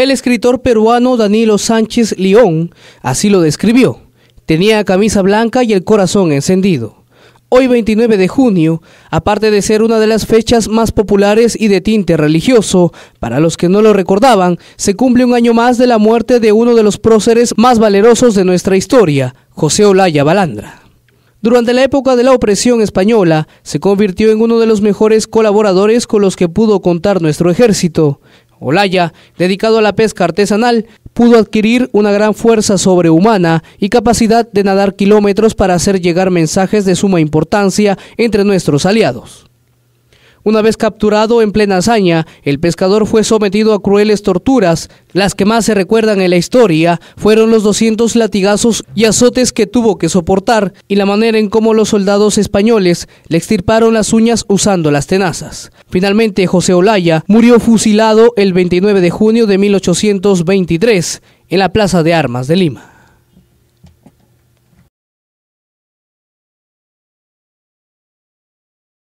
El escritor peruano Danilo Sánchez León así lo describió. Tenía camisa blanca y el corazón encendido. Hoy 29 de junio, aparte de ser una de las fechas más populares y de tinte religioso, para los que no lo recordaban, se cumple un año más de la muerte de uno de los próceres más valerosos de nuestra historia, José Olaya Balandra. Durante la época de la opresión española, se convirtió en uno de los mejores colaboradores con los que pudo contar nuestro ejército. Olaya, dedicado a la pesca artesanal, pudo adquirir una gran fuerza sobrehumana y capacidad de nadar kilómetros para hacer llegar mensajes de suma importancia entre nuestros aliados. Una vez capturado en plena hazaña, el pescador fue sometido a crueles torturas. Las que más se recuerdan en la historia fueron los 200 latigazos y azotes que tuvo que soportar y la manera en cómo los soldados españoles le extirparon las uñas usando las tenazas. Finalmente, José Olaya murió fusilado el 29 de junio de 1823 en la Plaza de Armas de Lima.